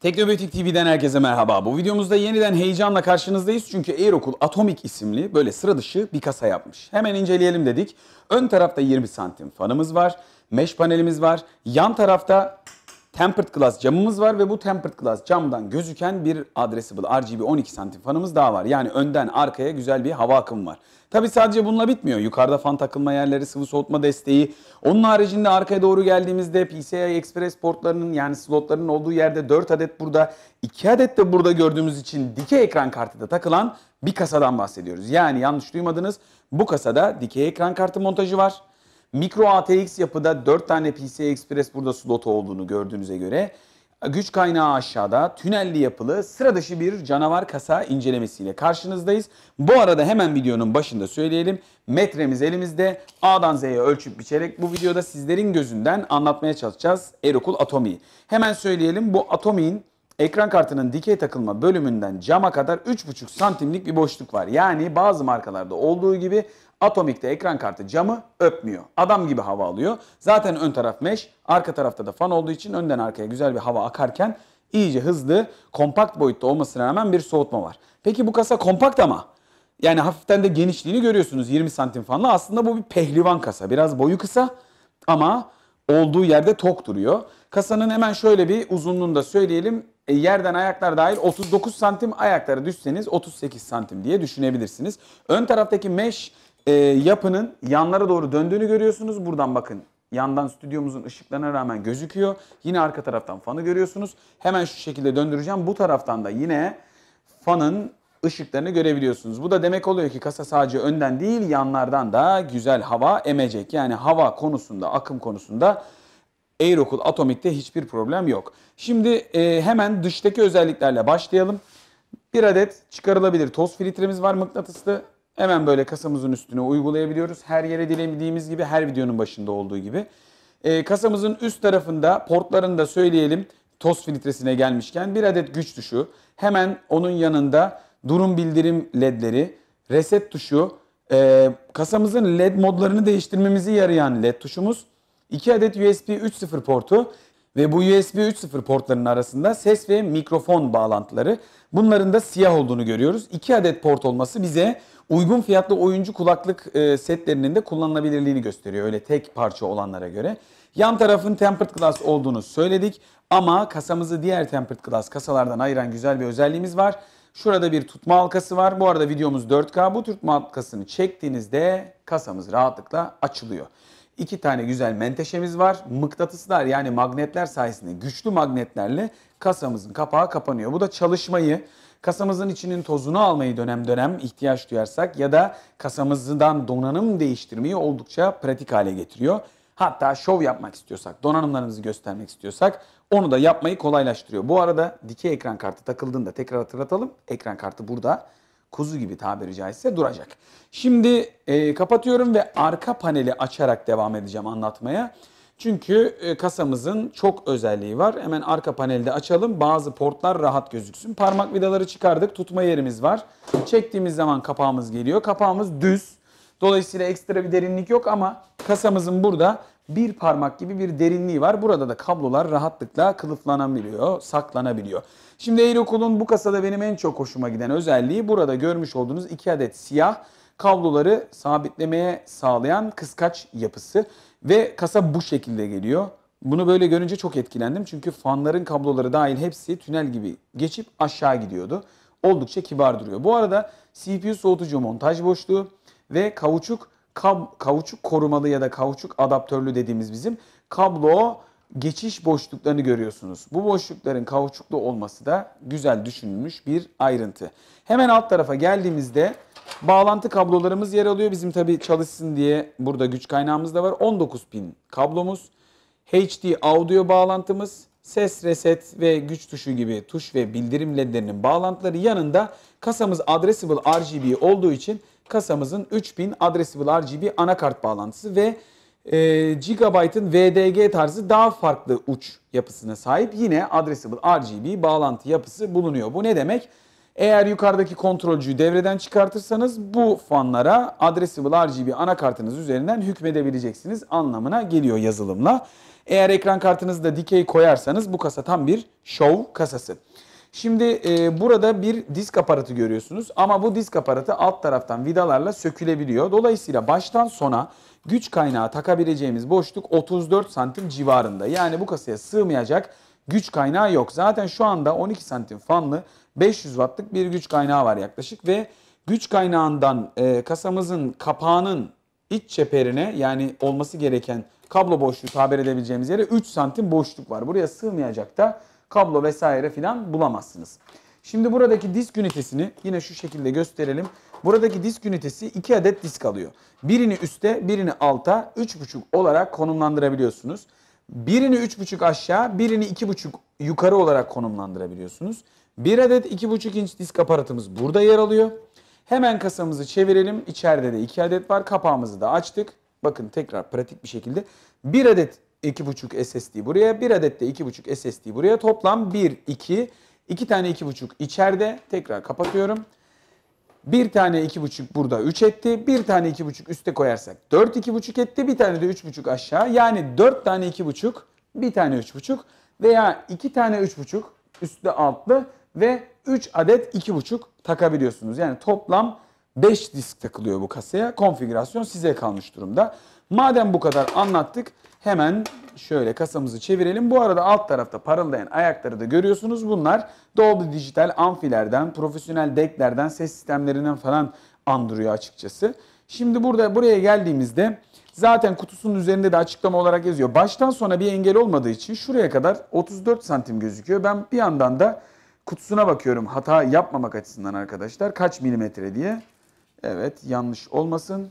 Teknobiyotik TV'den herkese merhaba. Bu videomuzda yeniden heyecanla karşınızdayız çünkü Aerokul Atomic isimli böyle sıra dışı bir kasa yapmış. Hemen inceleyelim dedik. Ön tarafta 20 santim fanımız var, mesh panelimiz var. Yan tarafta tempered glass camımız var ve bu tempered glass camdan gözüken bir addressable RGB 12 santim fanımız daha var. Yani önden arkaya güzel bir hava akımı var. Tabi sadece bununla bitmiyor. Yukarıda fan takılma yerleri, sıvı soğutma desteği. Onun haricinde arkaya doğru geldiğimizde PCI Express portlarının yani slotlarının olduğu yerde 4 adet burada, 2 adet de burada gördüğümüz için dikey ekran kartı da takılan bir kasadan bahsediyoruz. Yani yanlış duymadınız bu kasada dikey ekran kartı montajı var. Mikro ATX yapıda 4 tane PCI Express burada slotu olduğunu gördüğünüze göre güç kaynağı aşağıda tünelli yapılı sıra dışı bir canavar kasa incelemesiyle karşınızdayız. Bu arada hemen videonun başında söyleyelim. Metremiz elimizde A'dan Z'ye ölçüp biçerek bu videoda sizlerin gözünden anlatmaya çalışacağız Erokul Atomi'yi. Hemen söyleyelim bu Atomi'nin Ekran kartının dikey takılma bölümünden cama kadar 3,5 santimlik bir boşluk var. Yani bazı markalarda olduğu gibi Atomik'te ekran kartı camı öpmüyor. Adam gibi hava alıyor. Zaten ön taraf mesh, arka tarafta da fan olduğu için önden arkaya güzel bir hava akarken iyice hızlı, kompakt boyutta olmasına rağmen bir soğutma var. Peki bu kasa kompakt ama yani hafiften de genişliğini görüyorsunuz 20 santim fanla. Aslında bu bir pehlivan kasa. Biraz boyu kısa ama olduğu yerde tok duruyor. Kasanın hemen şöyle bir uzunluğunu da söyleyelim. E, yerden ayaklar dahil 39 santim ayaklara düşseniz 38 santim diye düşünebilirsiniz. Ön taraftaki mesh e, yapının yanlara doğru döndüğünü görüyorsunuz. Buradan bakın yandan stüdyomuzun ışıklarına rağmen gözüküyor. Yine arka taraftan fanı görüyorsunuz. Hemen şu şekilde döndüreceğim. Bu taraftan da yine fanın ışıklarını görebiliyorsunuz. Bu da demek oluyor ki kasa sadece önden değil yanlardan da güzel hava emecek. Yani hava konusunda, akım konusunda Aerocool Atomic'te hiçbir problem yok. Şimdi e, hemen dıştaki özelliklerle başlayalım. Bir adet çıkarılabilir toz filtremiz var mıknatıslı. Hemen böyle kasamızın üstüne uygulayabiliyoruz. Her yere dilediğimiz gibi her videonun başında olduğu gibi. E, kasamızın üst tarafında portlarını da söyleyelim. Toz filtresine gelmişken bir adet güç tuşu. Hemen onun yanında durum bildirim ledleri, reset tuşu, e, kasamızın led modlarını değiştirmemizi yarayan led tuşumuz, 2 adet USB 3.0 portu ve bu USB 3.0 portlarının arasında ses ve mikrofon bağlantıları. Bunların da siyah olduğunu görüyoruz. 2 adet port olması bize uygun fiyatlı oyuncu kulaklık e, setlerinin de kullanılabilirliğini gösteriyor öyle tek parça olanlara göre. Yan tarafın tempered glass olduğunu söyledik ama kasamızı diğer tempered glass kasalardan ayıran güzel bir özelliğimiz var. Şurada bir tutma halkası var. Bu arada videomuz 4K. Bu tutma halkasını çektiğinizde kasamız rahatlıkla açılıyor. İki tane güzel menteşemiz var. Mıknatıslar yani magnetler sayesinde güçlü magnetlerle kasamızın kapağı kapanıyor. Bu da çalışmayı kasamızın içinin tozunu almayı dönem dönem ihtiyaç duyarsak ya da kasamızdan donanım değiştirmeyi oldukça pratik hale getiriyor. Hatta şov yapmak istiyorsak, donanımlarımızı göstermek istiyorsak onu da yapmayı kolaylaştırıyor. Bu arada dikey ekran kartı takıldığında tekrar hatırlatalım. Ekran kartı burada kuzu gibi tabiri caizse duracak. Şimdi e, kapatıyorum ve arka paneli açarak devam edeceğim anlatmaya. Çünkü e, kasamızın çok özelliği var. Hemen arka panelde açalım. Bazı portlar rahat gözüksün. Parmak vidaları çıkardık. Tutma yerimiz var. Çektiğimiz zaman kapağımız geliyor. Kapağımız düz. Dolayısıyla ekstra bir derinlik yok ama kasamızın burada bir parmak gibi bir derinliği var. Burada da kablolar rahatlıkla kılıflanabiliyor, saklanabiliyor. Şimdi Aerocool'un bu kasada benim en çok hoşuma giden özelliği burada görmüş olduğunuz iki adet siyah kabloları sabitlemeye sağlayan kıskaç yapısı ve kasa bu şekilde geliyor. Bunu böyle görünce çok etkilendim çünkü fanların kabloları dahil hepsi tünel gibi geçip aşağı gidiyordu. Oldukça kibar duruyor. Bu arada CPU soğutucu montaj boşluğu ve kauçuk kab, kauçuk korumalı ya da kauçuk adaptörlü dediğimiz bizim kablo geçiş boşluklarını görüyorsunuz. Bu boşlukların kauçuklu olması da güzel düşünülmüş bir ayrıntı. Hemen alt tarafa geldiğimizde Bağlantı kablolarımız yer alıyor. Bizim tabi çalışsın diye burada güç kaynağımız da var. 19 pin kablomuz. HD audio bağlantımız, ses reset ve güç tuşu gibi tuş ve bildirim ledlerinin bağlantıları yanında kasamız addressable RGB olduğu için kasamızın 3000 addressable RGB anakart bağlantısı ve e, Gigabyte'ın VDG tarzı daha farklı uç yapısına sahip yine addressable RGB bağlantı yapısı bulunuyor. Bu ne demek? Eğer yukarıdaki kontrolcüyü devreden çıkartırsanız bu fanlara Addressable RGB anakartınız üzerinden hükmedebileceksiniz anlamına geliyor yazılımla. Eğer ekran kartınızı da dikey koyarsanız bu kasa tam bir show kasası. Şimdi e, burada bir disk aparatı görüyorsunuz ama bu disk aparatı alt taraftan vidalarla sökülebiliyor. Dolayısıyla baştan sona güç kaynağı takabileceğimiz boşluk 34 santim civarında. Yani bu kasaya sığmayacak güç kaynağı yok. Zaten şu anda 12 santim fanlı 500 wattlık bir güç kaynağı var yaklaşık ve güç kaynağından e, kasamızın kapağının iç çeperine yani olması gereken kablo boşluğu tabir edebileceğimiz yere 3 santim boşluk var. Buraya sığmayacak da kablo vesaire filan bulamazsınız. Şimdi buradaki disk ünitesini yine şu şekilde gösterelim. Buradaki disk ünitesi 2 adet disk alıyor. Birini üste, birini alta 3.5 olarak konumlandırabiliyorsunuz. Birini 3,5 aşağı, birini 2,5 yukarı olarak konumlandırabiliyorsunuz. Bir adet 2,5 inç disk aparatımız burada yer alıyor. Hemen kasamızı çevirelim. İçeride de 2 adet var. Kapağımızı da açtık. Bakın tekrar pratik bir şekilde. Bir adet 2.5 SSD buraya, bir adet de 2.5 SSD buraya. Toplam 1, 2, 2 tane 2.5 içeride. Tekrar kapatıyorum. Bir tane iki buçuk burada üç etti. Bir tane iki buçuk üste koyarsak dört iki buçuk etti. Bir tane de üç buçuk aşağı. Yani dört tane iki buçuk, bir tane üç buçuk veya iki tane üç buçuk üstte altlı ve üç adet iki buçuk takabiliyorsunuz. Yani toplam beş disk takılıyor bu kasaya. Konfigürasyon size kalmış durumda. Madem bu kadar anlattık Hemen şöyle kasamızı çevirelim. Bu arada alt tarafta parıldayan ayakları da görüyorsunuz. Bunlar Dolby Dijital amfilerden, profesyonel decklerden, ses sistemlerinden falan andırıyor açıkçası. Şimdi burada buraya geldiğimizde zaten kutusunun üzerinde de açıklama olarak yazıyor. Baştan sona bir engel olmadığı için şuraya kadar 34 santim gözüküyor. Ben bir yandan da kutusuna bakıyorum hata yapmamak açısından arkadaşlar. Kaç milimetre diye. Evet yanlış olmasın.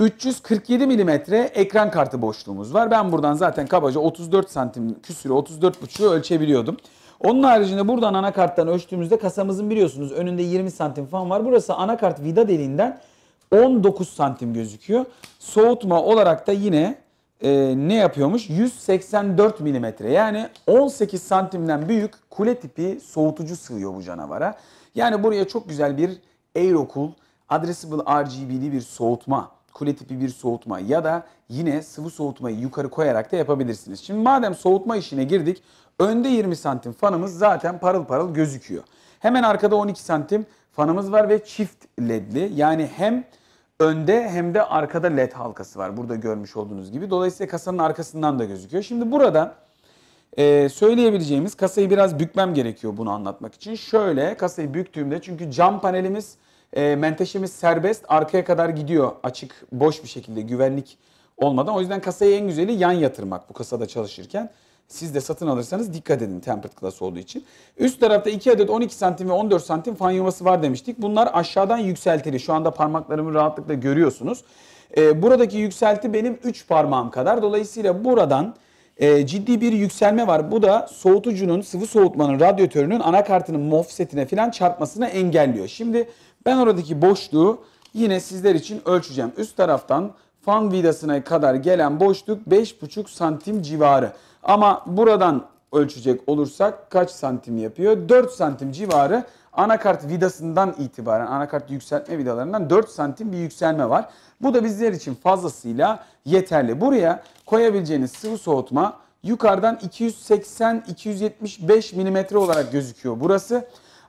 347 milimetre ekran kartı boşluğumuz var. Ben buradan zaten kabaca 34 santim küsürü 34,5'ü ölçebiliyordum. Onun haricinde buradan anakarttan ölçtüğümüzde kasamızın biliyorsunuz önünde 20 santim falan var. Burası anakart vida deliğinden 19 santim gözüküyor. Soğutma olarak da yine e, ne yapıyormuş? 184 milimetre yani 18 santimden büyük kule tipi soğutucu sığıyor bu canavara. Yani buraya çok güzel bir Aerocool Addressable RGB'li bir soğutma kule tipi bir soğutma ya da yine sıvı soğutmayı yukarı koyarak da yapabilirsiniz. Şimdi madem soğutma işine girdik önde 20 santim fanımız zaten parıl parıl gözüküyor. Hemen arkada 12 santim fanımız var ve çift ledli yani hem önde hem de arkada led halkası var burada görmüş olduğunuz gibi. Dolayısıyla kasanın arkasından da gözüküyor. Şimdi burada ee, söyleyebileceğimiz kasayı biraz bükmem gerekiyor bunu anlatmak için. Şöyle kasayı büktüğümde çünkü cam panelimiz e, menteşemiz serbest arkaya kadar gidiyor açık boş bir şekilde güvenlik olmadan. O yüzden kasayı en güzeli yan yatırmak bu kasada çalışırken. Siz de satın alırsanız dikkat edin tempered glass olduğu için. Üst tarafta 2 adet 12 santim ve 14 santim fan yuvası var demiştik. Bunlar aşağıdan yükseltili. Şu anda parmaklarımı rahatlıkla görüyorsunuz. Ee, buradaki yükselti benim 3 parmağım kadar. Dolayısıyla buradan e, ciddi bir yükselme var. Bu da soğutucunun, sıvı soğutmanın, radyatörünün anakartının MOF setine falan çarpmasını engelliyor. Şimdi ben oradaki boşluğu yine sizler için ölçeceğim. Üst taraftan fan vidasına kadar gelen boşluk 5,5 santim civarı. Ama buradan ölçecek olursak kaç santim yapıyor? 4 santim civarı anakart vidasından itibaren anakart yükseltme vidalarından 4 santim bir yükselme var. Bu da bizler için fazlasıyla yeterli. Buraya koyabileceğiniz sıvı soğutma yukarıdan 280-275 mm olarak gözüküyor burası. Burası.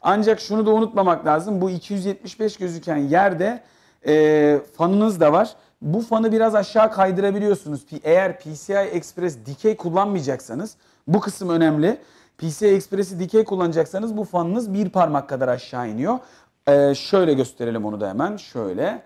Ancak şunu da unutmamak lazım. Bu 275 gözüken yerde e, fanınız da var. Bu fanı biraz aşağı kaydırabiliyorsunuz. Eğer PCI Express dikey kullanmayacaksanız bu kısım önemli. PCI Express'i dikey kullanacaksanız bu fanınız bir parmak kadar aşağı iniyor. Ee, şöyle gösterelim onu da hemen. Şöyle.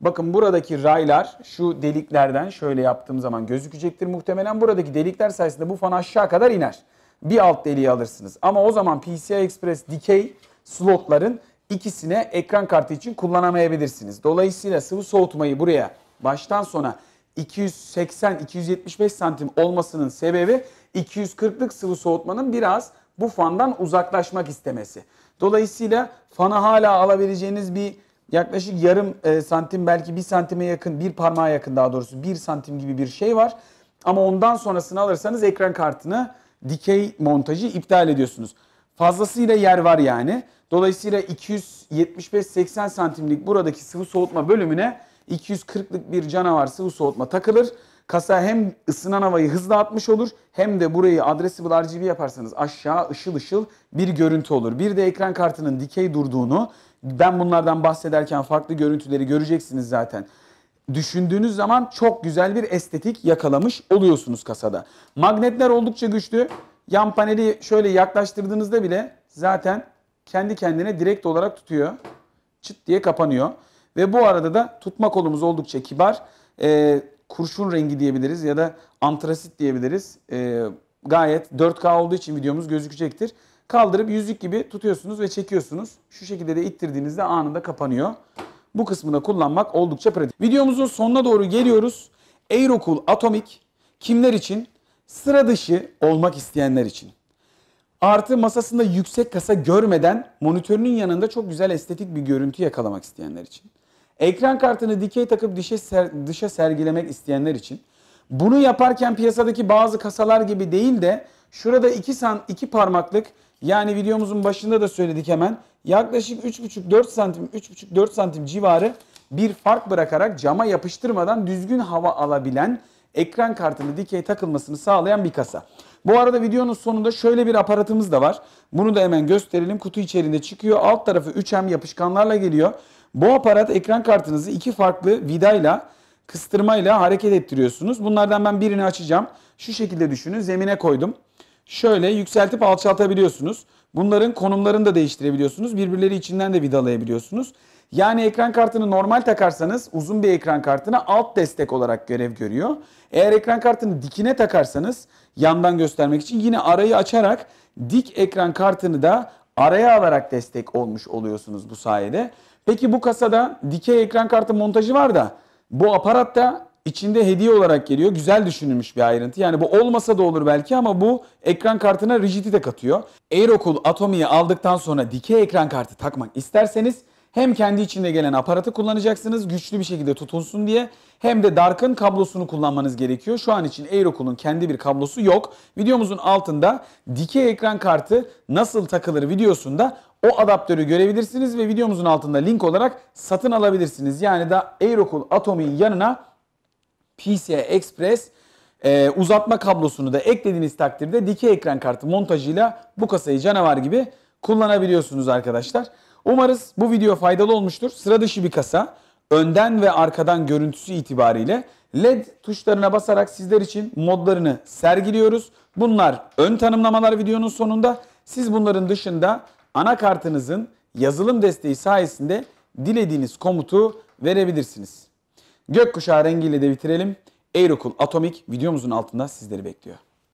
Bakın buradaki raylar şu deliklerden şöyle yaptığım zaman gözükecektir muhtemelen. Buradaki delikler sayesinde bu fan aşağı kadar iner bir alt deliği alırsınız. Ama o zaman PCI Express dikey slotların ikisine ekran kartı için kullanamayabilirsiniz. Dolayısıyla sıvı soğutmayı buraya baştan sona 280-275 santim olmasının sebebi 240'lık sıvı soğutmanın biraz bu fandan uzaklaşmak istemesi. Dolayısıyla fana hala alabileceğiniz bir yaklaşık yarım e, santim belki bir santime yakın bir parmağa yakın daha doğrusu bir santim gibi bir şey var. Ama ondan sonrasını alırsanız ekran kartını dikey montajı iptal ediyorsunuz. Fazlasıyla yer var yani. Dolayısıyla 275-80 santimlik buradaki sıvı soğutma bölümüne 240'lık bir canavar sıvı soğutma takılır. Kasa hem ısınan havayı hızla atmış olur hem de burayı adressable RGB yaparsanız aşağı ışıl ışıl bir görüntü olur. Bir de ekran kartının dikey durduğunu ben bunlardan bahsederken farklı görüntüleri göreceksiniz zaten düşündüğünüz zaman çok güzel bir estetik yakalamış oluyorsunuz kasada. Magnetler oldukça güçlü. Yan paneli şöyle yaklaştırdığınızda bile zaten kendi kendine direkt olarak tutuyor. Çıt diye kapanıyor. Ve bu arada da tutma kolumuz oldukça kibar. Ee, kurşun rengi diyebiliriz ya da antrasit diyebiliriz. Ee, gayet 4K olduğu için videomuz gözükecektir. Kaldırıp yüzük gibi tutuyorsunuz ve çekiyorsunuz. Şu şekilde de ittirdiğinizde anında kapanıyor bu kısmına kullanmak oldukça pratik. Videomuzun sonuna doğru geliyoruz. Aerocool Atomic kimler için? Sıra dışı olmak isteyenler için. Artı masasında yüksek kasa görmeden monitörünün yanında çok güzel estetik bir görüntü yakalamak isteyenler için. Ekran kartını dikey takıp dişe ser, dışa sergilemek isteyenler için. Bunu yaparken piyasadaki bazı kasalar gibi değil de şurada 2 san 2 parmaklık yani videomuzun başında da söyledik hemen yaklaşık 3,5-4 santim 3,5-4 santim civarı bir fark bırakarak cama yapıştırmadan düzgün hava alabilen ekran kartını dikey takılmasını sağlayan bir kasa. Bu arada videonun sonunda şöyle bir aparatımız da var. Bunu da hemen gösterelim. Kutu içerisinde çıkıyor. Alt tarafı 3M yapışkanlarla geliyor. Bu aparat ekran kartınızı iki farklı vidayla kıstırmayla hareket ettiriyorsunuz. Bunlardan ben birini açacağım. Şu şekilde düşünün. Zemine koydum. Şöyle yükseltip alçaltabiliyorsunuz. Bunların konumlarını da değiştirebiliyorsunuz. Birbirleri içinden de vidalayabiliyorsunuz. Yani ekran kartını normal takarsanız uzun bir ekran kartına alt destek olarak görev görüyor. Eğer ekran kartını dikine takarsanız yandan göstermek için yine arayı açarak dik ekran kartını da araya alarak destek olmuş oluyorsunuz bu sayede. Peki bu kasada dikey ekran kartı montajı var da bu aparatta içinde hediye olarak geliyor. Güzel düşünülmüş bir ayrıntı. Yani bu olmasa da olur belki ama bu ekran kartına rigidite katıyor. Aerocool Atomi'yi aldıktan sonra dikey ekran kartı takmak isterseniz hem kendi içinde gelen aparatı kullanacaksınız güçlü bir şekilde tutulsun diye hem de Dark'ın kablosunu kullanmanız gerekiyor. Şu an için Aerocool'un kendi bir kablosu yok. Videomuzun altında dikey ekran kartı nasıl takılır videosunda o adaptörü görebilirsiniz ve videomuzun altında link olarak satın alabilirsiniz. Yani da Aerocool Atomi'nin yanına PCI Express e, uzatma kablosunu da eklediğiniz takdirde dikey ekran kartı montajıyla bu kasayı canavar gibi kullanabiliyorsunuz arkadaşlar. Umarız bu video faydalı olmuştur. Sıra dışı bir kasa. Önden ve arkadan görüntüsü itibariyle LED tuşlarına basarak sizler için modlarını sergiliyoruz. Bunlar ön tanımlamalar videonun sonunda. Siz bunların dışında anakartınızın yazılım desteği sayesinde dilediğiniz komutu verebilirsiniz. Gökkuşağı rengiyle de bitirelim. Aerokul Atomic videomuzun altında sizleri bekliyor.